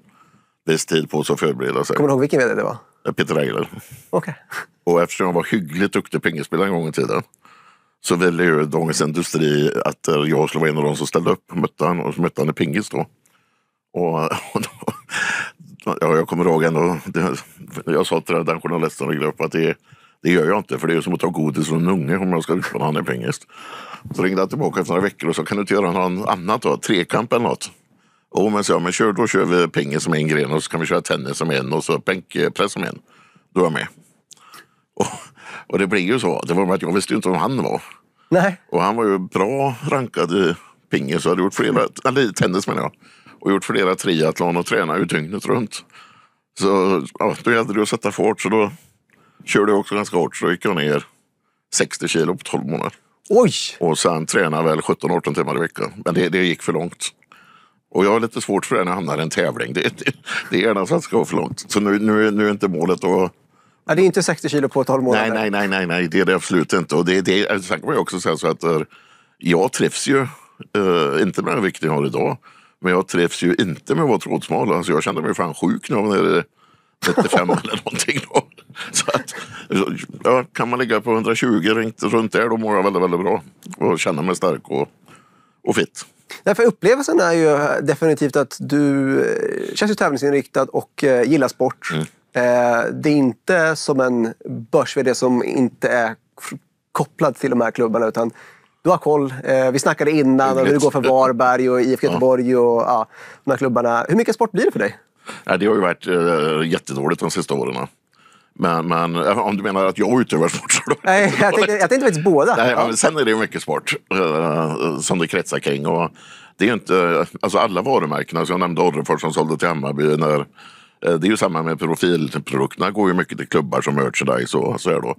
viss tid på sig att förbereda sig. Kommer du ihåg vilken vd det var? Eh, Peter Engler. Okay. Och eftersom jag var hyggligt duktig pingisspelare en gång i tiden så ville ju Dagens Industri att eh, jag skulle vara en av de som ställde upp. Mötte han, och så mötte han i pingis då. Och, [laughs] och då, ja, jag kommer ihåg ändå, det, jag sa till den journalisten och grupp att det, det gör jag inte för det är som att ta godis från en unge om jag ska utmana honom i pingis. Så ringde han tillbaka efter några veckor och sa kan du inte göra något annat då? Trekamp eller något? Och man säger, men kör, då kör vi pingis som en gren och så kan vi köra tennis som en och så bänkpress som en. Då är jag med. Och, och det blir ju så. Det var med att jag visste ju inte vem han var. Nej. Och han var ju bra rankad i pingis och hade gjort flera, eller tennis menar jag, och gjort flera triathlon och tränat ju dygnet runt. Så ja, då gällde det att sätta fart så då körde jag också ganska hårt så då gick jag ner 60 kilo på 12 månader. Oj! Och sen tränade väl 17-18 timmar i veckan. Men det, det gick för långt. Och jag har lite svårt för det när jag hamnar i en tävling. Det, det, det är gärna så att det ska gå för långt. Så nu, nu, nu är inte målet att Ja, det är inte 60 kilo på 12 månader. Nej, nej, nej, nej, nej det är det absolut inte. Och det, det, alltså, sen kan man ju också säga så att eh, jag trivs ju, eh, inte med den vikt jag har idag, men jag trivs ju inte med att vara trådsmal. Alltså, jag känner mig fan sjuk när jag är 35 [laughs] eller någonting. Då. Så att, ja, kan man ligga på 120 runt där, då mår jag väldigt, väldigt bra och känner mig stark och, och fit. Därför upplevelsen är ju eh, definitivt att du eh, känns ju tävlingsinriktad och eh, gillar sport. Mm. Det är inte som en börs som inte är kopplad till de här klubbarna. utan du har koll. vi snackade innan om hur det går för Varberg och IFK Göteborg och ja, de här klubbarna. Hur mycket sport blir det för dig? det har ju varit jättedåligt de sista åren. Men, men eh, om du menar att jag utövar sport? så... Nej, jag tänkte, jag tänkte faktiskt båda. Nej, ja. Sen är det mycket sport uh, som det kretsar kring. Och det är ju inte, alltså alla varumärken, alltså jag nämnde Orrefors som sålde till Hammarby. När, uh, det är ju samma med profilprodukterna, går ju mycket till klubbar som merchandise och så här då.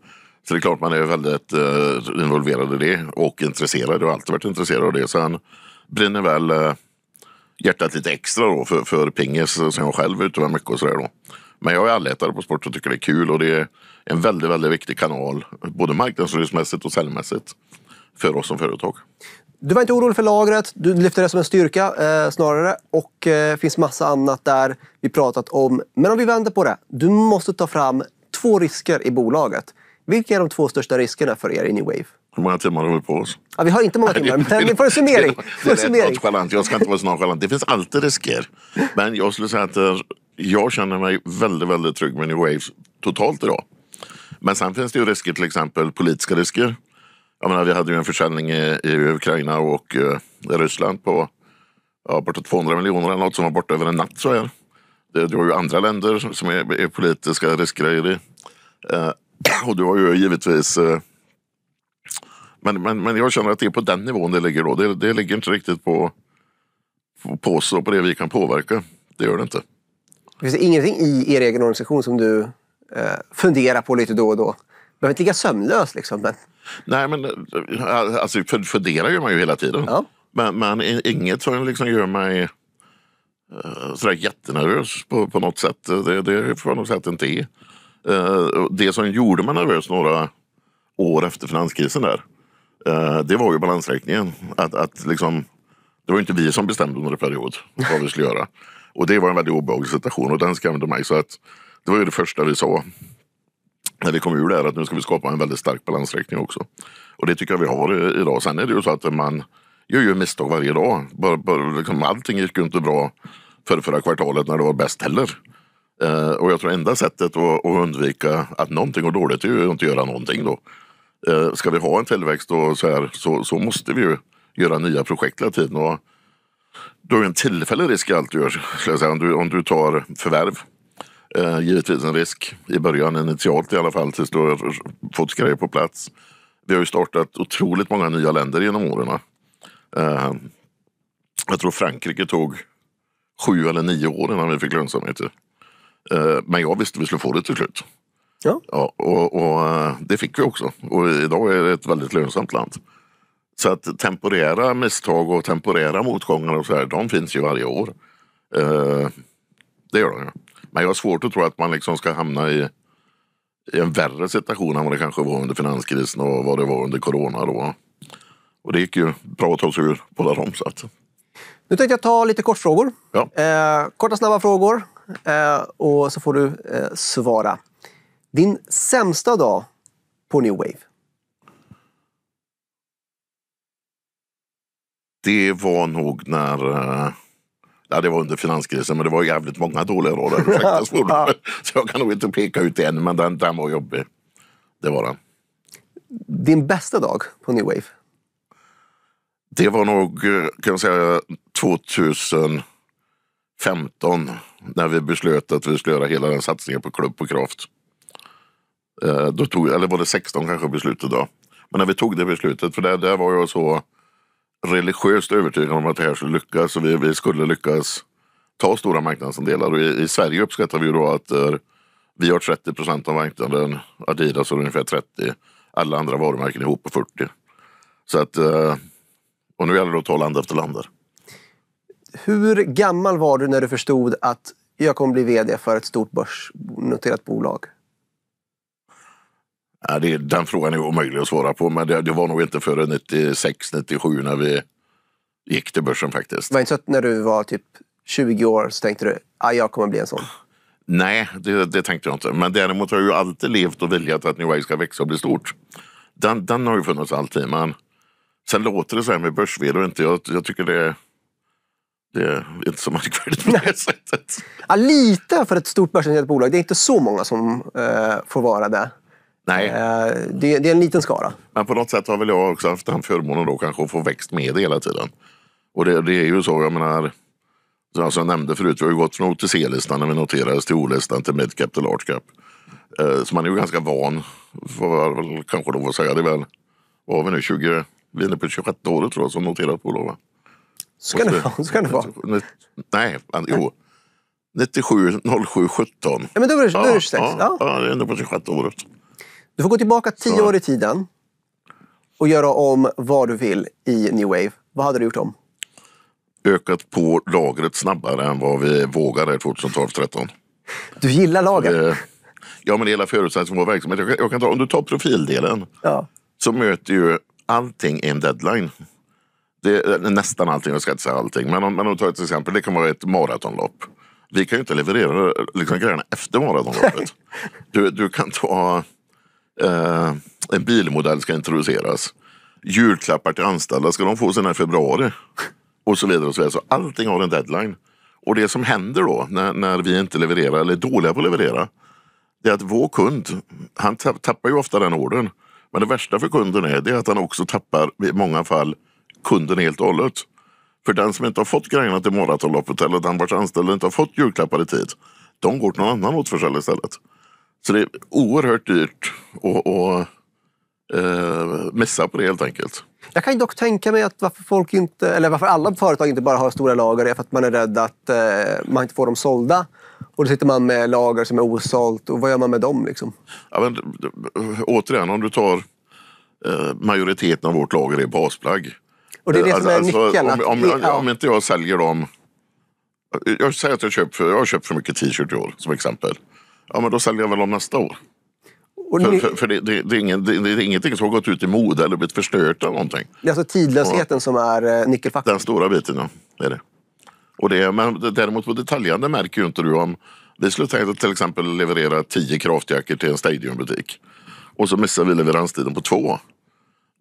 Så det är klart man är väldigt uh, involverad i det och intresserad och alltid varit intresserad av det. Sen brinner väl hjärtat lite extra då för, för pingis som jag själv utövar mycket och sådär då. Men jag är allätare på sport och tycker det är kul och det är en väldigt, väldigt viktig kanal både marknadsföringsmässigt och säljmässigt för oss som företag. Du var inte orolig för lagret, du lyfte det som en styrka eh, snarare och det eh, finns massa annat där vi pratat om. Men om vi vänder på det, du måste ta fram två risker i bolaget. Vilka är de två största riskerna för er i New Wave? Hur många timmar har vi på oss? Ja, vi har inte många timmar, men vi får en summering. Det, det, det, det, det, jag ska inte vara så nonchalant. Det finns alltid risker. Men jag skulle säga att jag känner mig väldigt, väldigt trygg med New Waves totalt idag. Men sen finns det ju risker, till exempel politiska risker. Jag menar, vi hade ju en försäljning i, i Ukraina och eh, i Ryssland på ja, bortåt 200 miljoner eller något som var borta över en natt. så här. Det, du har ju andra länder som, som är, är, politiska risker i det. Eh, [clears throat] och du har ju givetvis... Eh, men, men, men jag känner att det är på den nivån det ligger då. Det, det ligger inte riktigt på, på oss och på det vi kan påverka. Det gör det inte. Finns det ingenting i er egen organisation som du eh, funderar på lite då och då? behöver inte ligga sömnlös. Liksom, men... Nej, men eh, alltså, funderar gör man ju hela tiden. Ja. Men, men, inget som liksom gör mig eh, sådär jättenervös på, på något sätt. Det, det får jag nog säga att det inte är. Eh, det som gjorde mig nervös några år efter finanskrisen där, det var ju balansräkningen. Att, att liksom, det var inte vi som bestämde under period vad vi skulle göra. Och det var en väldigt obehaglig situation och den skrämde mig. Så att det var ju det första vi sa när vi kom ur det här att nu ska vi skapa en väldigt stark balansräkning också. Och det tycker jag vi har idag. Sen är det ju så att man gör ju misstag varje dag. Bara, bara, liksom, allting gick ju inte bra för förra kvartalet när det var bäst heller. Eh, och jag tror enda sättet att, att, undvika att någonting går dåligt är ju att inte göra någonting då. Eh, ska vi ha en tillväxt och så, här, så, så måste vi ju göra nya projekt hela tiden. Och du har en tillfällig risk i allt du gör, skulle jag säga, om du, om du tar förvärv. Eh, givetvis en risk i början, initialt i alla fall, tills du har fått grejer på plats. Vi har ju startat otroligt många nya länder genom åren. Eh, jag tror Frankrike tog sju eller nio år innan vi fick lönsamhet. Eh, men jag visste att vi skulle få det till slut. Ja. ja och, och, eh, det fick vi också. Och idag är det ett väldigt lönsamt land. Så att temporära misstag och temporära motgångar och så här, de finns ju varje år. Eh, det gör de ju. Men jag har svårt att tro att man liksom ska hamna i, i en värre situation än vad det kanske var under finanskrisen och vad det var under corona då. Och det gick ju bra att ta sig ur båda de. Nu tänkte jag ta lite kortfrågor. Ja. Eh, korta snabba frågor. Eh, och så får du eh, svara. Din sämsta dag på New Wave? det var nog när eh, Ja, det var under finanskrisen, men det var jävligt många dåliga år. [laughs] Så jag kan nog inte peka ut en, men den, den var jobbig. Det var den. Din bästa dag på New Wave? Det var nog, eh, kan jag säga, 2015 när vi beslöt att vi skulle göra hela den satsningen på Klubb på Kraft. Eh, då tog, eller var det 16 kanske beslutet då? Men när vi tog det beslutet, för där, där var jag så religiöst övertygad om att det här skulle lyckas och vi, vi skulle lyckas ta stora marknadsandelar. Och i, i Sverige uppskattar vi då att uh, vi har 30 procent av marknaden, Adidas har ungefär 30, alla andra varumärken ihop på 40. Så att, eh, och nu gäller det att ta land efter land där. Hur gammal var du när du förstod att jag kommer bli vd för ett stort börsnoterat bolag? Ja, det, den frågan är omöjlig att svara på, men det, det var nog inte före 96, 97 när vi gick till börsen faktiskt. Var det inte så att när du var typ 20 år så tänkte du, ah, jag kommer bli en sån? Nej, det, det, tänkte jag inte. Men däremot har jag ju alltid levt och viljat att New Way ska växa och bli stort. Den, den har ju funnits alltid. Men sen låter det så här med börs inte. Jag, jag tycker det, det är inte så [laughs] märkvärdigt på det sättet. Ja, lite för ett stort börsnoterat bolag. Det är inte så många som eh, får vara det. Nej. Eh, det, det, är en liten skara. Men på något sätt har väl jag också haft den förmånen då kanske att få växt med det hela tiden. Och det, det är ju så, jag menar, som jag nämnde förut, vi har ju gått från OTC-listan när vi noterades till O-listan till Midcap till Large Cap. Eh, så man är ju ganska van, får väl kanske då får säga. Det är väl, vad har vi nu, 20, vi är inne på 26 året tror jag som noterat bolag va? Så kan det vara. Så kan det vara. Nej, men, jo. 97, 07, 17. Ja, men då är det 26. Ja, ja. ja, det är ändå på 26 året. Du får gå tillbaka tio år i tiden och göra om vad du vill i New Wave. Vad hade du gjort om? Ökat på lagret snabbare än vad vi vågade 2012 2013 Du gillar lagret? Ja, men det hela förutsättningen för vår verksamhet. Jag kan, jag kan ta, om du tar profildelen ja. så möter ju allting en deadline. Det är nästan allting, jag ska inte säga allting. Men om, men om du tar ett exempel, det kan vara ett maratonlopp. Vi kan ju inte leverera liksom, grejerna efter maratonloppet. [laughs] Du, du kan ta eh, en bilmodell ska introduceras. Julklappar till anställda ska de få sina i februari. Och så vidare. och så vidare. Så allting har en deadline. Och det som händer då när, när vi inte levererar eller är dåliga på att leverera. Det är att vår kund, han tappar ju ofta den orden. Men det värsta för kunden är det att han också tappar i många fall kunden helt och hållet. För den som inte har fått grejerna till maratonloppet eller den vars anställda inte har fått julklappar i tid. De går till någon annan återförsäljare istället. Så det är oerhört dyrt att, eh, missa på det helt enkelt. Jag kan dock tänka mig att varför, folk inte, eller varför alla företag inte bara har stora lager är för att man är rädd att eh, man inte får dem sålda. Och då sitter man med lager som är osålt och vad gör man med dem? Liksom? Ja, men, återigen, om du tar eh, majoriteten av vårt lager är basplagg. Och det är det eh, som är alltså, alltså nyckeln? Om, om, om, om, inte jag säljer dem... Jag säger att jag, köpt jag har köpt för mycket t-shirt i år som exempel ja men då säljer jag väl om nästa år. Ni... För, för, för det, det, det, är inget, det, det är ingenting som har gått ut i mode eller blivit förstört av någonting. Det är alltså tidlösheten och, som är eh, nyckelfaktorn? Den stora biten, ja. Det är det. Och det, men däremot på detaljhandeln märker ju inte du om vi skulle tänkt att till exempel leverera tio kraftjackor till en stadionbutik och så missar vi leveranstiden på två.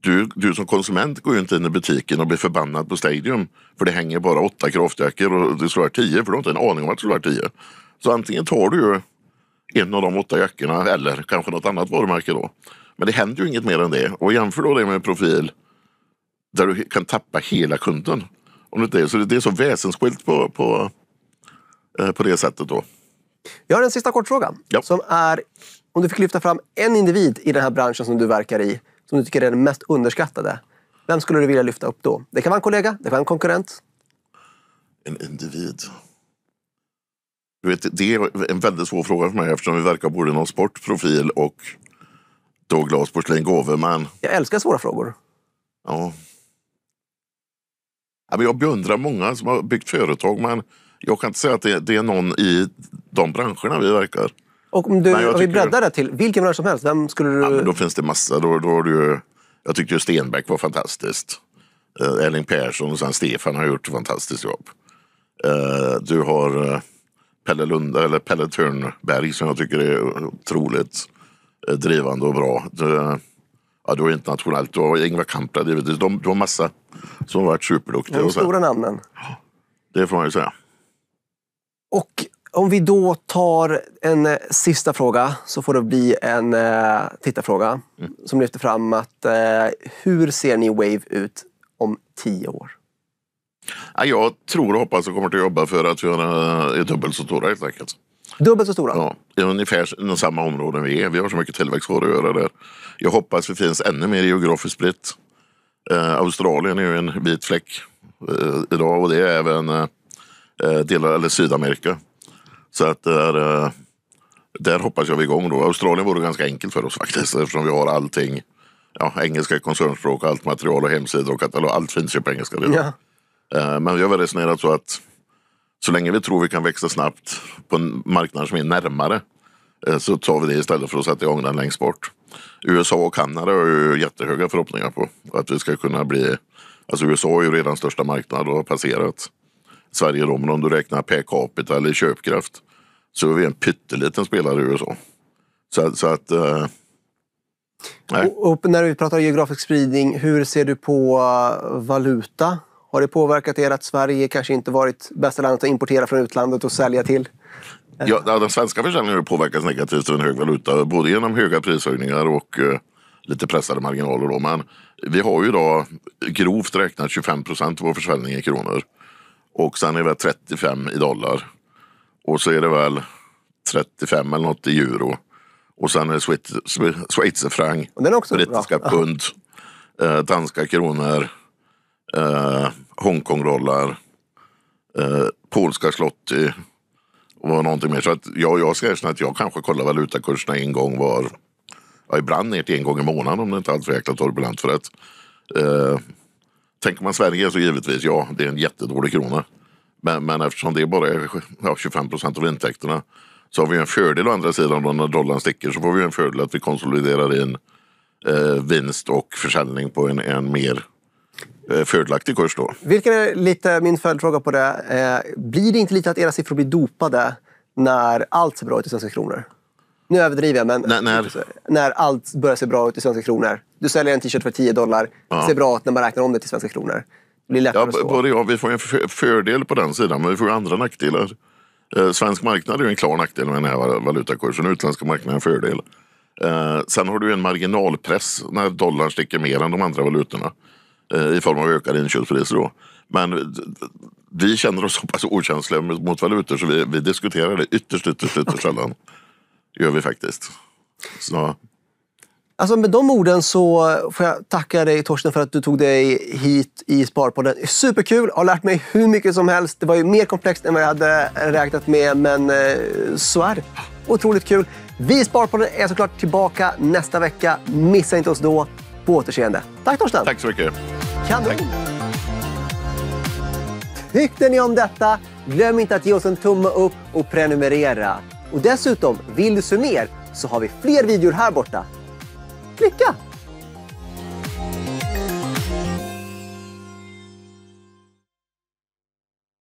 Du, du som konsument går ju inte in i butiken och blir förbannad på Stadium för det hänger bara åtta kraftjackor och det skulle vara tio för du har inte en aning om att det skulle vara tio. Så antingen tar du ju en av de åtta jackorna eller kanske något annat varumärke då. Men det händer ju inget mer än det. Och jämför då det med en profil där du kan tappa hela kunden. Om det, är. Så det är så väsensskilt på, på, eh, på det sättet. då. Jag har en sista kortfråga. Ja. Som är, om du fick lyfta fram en individ i den här branschen som du verkar i, som du tycker är den mest underskattade. Vem skulle du vilja lyfta upp då? Det kan vara en kollega, det kan vara en konkurrent. En individ. Du vet, det är en väldigt svår fråga för mig eftersom vi verkar både inom sportprofil och Douglas porslin gåve, men... Jag älskar svåra frågor. Ja. Jag beundrar många som har byggt företag, men jag kan inte säga att det, är någon i de branscherna vi verkar. Och om, du, om vi breddar det till vilken bransch som helst, vem skulle du... Ja, men då finns det massa. Då, då har du, jag tyckte Stenbeck var fantastiskt. Eh, Erling Persson och sen Stefan har gjort ett fantastiskt jobb. Eh, du har eh, Pelle Lunda, eller Pelle Törnberg som jag tycker är otroligt eh, drivande och bra. Det, ja, det var internationellt. Det var Ingvar Kamprad givetvis. De, det var massa som har varit superduktiga. De stora namnen. Det får man ju säga. Och om vi då tar en eh, sista fråga så får det bli en eh, tittarfråga mm. som lyfter fram att hur ser ni Wave ut om tio år? Jag tror och hoppas och kommer att jobba för att vi eh, är dubbelt så stora helt enkelt. Dubbelt så stora? Ja, i ungefär inom samma områden vi är. Vi har så mycket tillväxt kvar att göra där. Jag hoppas vi finns ännu mer geografiskt spritt. Eh, Australien är ju en vit fläck eh, idag och det är även eh, eh delar, eller Sydamerika. Så att där, eh, där hoppas jag vi är igång då. Australien vore ganska enkelt för oss faktiskt eftersom vi har allting. Ja, engelska koncernspråk, allt material och hemsidor och katalog. Allt finns ju på engelska redan. Ja. Eh, men vi har resonerat så att så länge vi tror vi kan växa snabbt på en marknad som är närmare eh, så tar vi det istället för att sätta igång den längst bort. USA och Kanada har ju jättehöga förhoppningar på att vi ska kunna bli... Alltså USA är ju redan största marknad och har passerat Sverige då, men om du räknar per capita eller köpkraft så är vi en pytteliten spelare i USA. Så, så att... Eh, och, och när vi pratar geografisk spridning, hur ser du på eh, valuta? Har det påverkat er att Sverige kanske inte varit bästa landet att importera från utlandet och sälja till? Ja, den svenska försäljningen har påverkats negativt av en hög valuta, både genom höga prishöjningar och eh, lite pressade marginaler. Då. Men vi har ju idag grovt räknat 25 procent av vår försäljning i kronor. Och sen är det 35 i dollar. Och så är det väl 35 eller något i euro. Och sen är det schweizerfranc, brittiska pund, eh, danska kronor eh, Hongkongrollar, eh, polska slotty och någonting mer. Så att jag, jag ska erkänna att jag kanske kollar valutakurserna en gång var, ja, ibland ner till en gång i månaden om det inte är alltför jäkla turbulent. För att, eh, tänker man Sverige så givetvis, ja, det är en jättedålig krona. Men, men eftersom det bara är ja, 25 procent av intäkterna så har vi en fördel å andra sidan då när dollarn sticker så får vi en fördel att vi konsoliderar in eh, vinst och försäljning på en, en mer Eh, fördelaktig kurs då. Vilken är lite min följdfråga på det. Eh, blir det inte lite att era siffror blir dopade när allt ser bra ut i svenska kronor? Nu överdriver jag, men när, när... när allt börjar se bra ut i svenska kronor. Du säljer en t-shirt för 10 dollar. Ja. Det ser bra ut när man räknar om det till svenska kronor. Det blir lättare ja, Både ja, vi får en fördel på den sidan, men vi får ju andra nackdelar. Eh, svensk marknad är ju en klar nackdel med den här valutakursen. Utländska marknaden är en fördel. Eh, sen har du en marginalpress när dollarn sticker mer än de andra valutorna. Eh, i form av ökade inköpspriser. Då. Men vi känner oss så pass okänsliga mot valutor så vi, vi diskuterar det ytterst, ytterst, ytterst sällan. gör vi faktiskt. Så. Alltså med de orden så får jag tacka dig Torsten för att du tog dig hit i Sparpodden. Superkul! Har lärt mig hur mycket som helst. Det var ju mer komplext än vad jag hade räknat med, men eh, så är det. Otroligt kul! Vi i Sparpodden är såklart tillbaka nästa vecka. Missa inte oss då. På återseende. Tack Torsten! Tack så mycket! Kanon! Tack. Tyckte ni om detta? Glöm inte att ge oss en tumme upp och prenumerera. Och dessutom, vill du se mer så har vi fler videor här borta. Klicka!